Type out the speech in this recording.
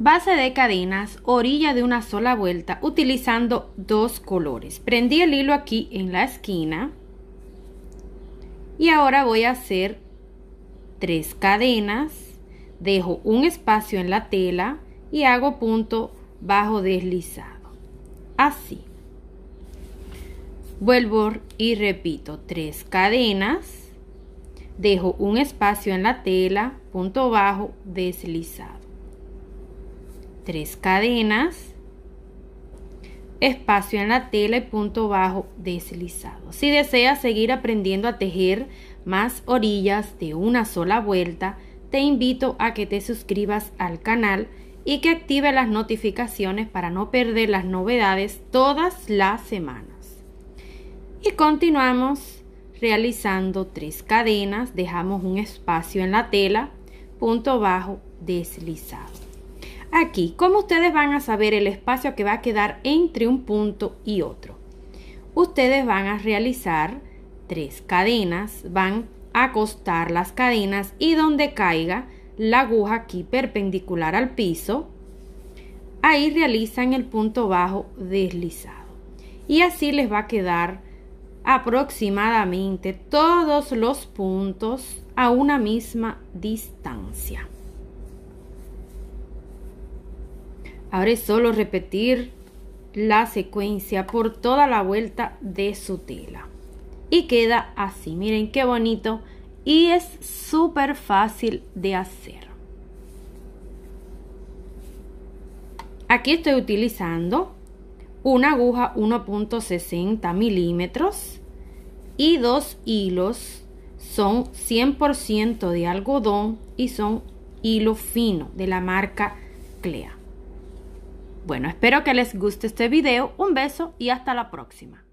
Base de cadenas, orilla de una sola vuelta, utilizando dos colores. Prendí el hilo aquí en la esquina. Y ahora voy a hacer tres cadenas. Dejo un espacio en la tela y hago punto bajo deslizado. Así. Vuelvo y repito, tres cadenas. Dejo un espacio en la tela, punto bajo deslizado tres cadenas, espacio en la tela y punto bajo deslizado. Si deseas seguir aprendiendo a tejer más orillas de una sola vuelta, te invito a que te suscribas al canal y que active las notificaciones para no perder las novedades todas las semanas. Y continuamos realizando tres cadenas, dejamos un espacio en la tela, punto bajo deslizado. Aquí, como ustedes van a saber el espacio que va a quedar entre un punto y otro? Ustedes van a realizar tres cadenas, van a acostar las cadenas y donde caiga la aguja aquí perpendicular al piso, ahí realizan el punto bajo deslizado. Y así les va a quedar aproximadamente todos los puntos a una misma distancia. Ahora es solo repetir la secuencia por toda la vuelta de su tela. Y queda así, miren qué bonito y es súper fácil de hacer. Aquí estoy utilizando una aguja 1.60 milímetros y dos hilos son 100% de algodón y son hilo fino de la marca Clea. Bueno, espero que les guste este video. Un beso y hasta la próxima.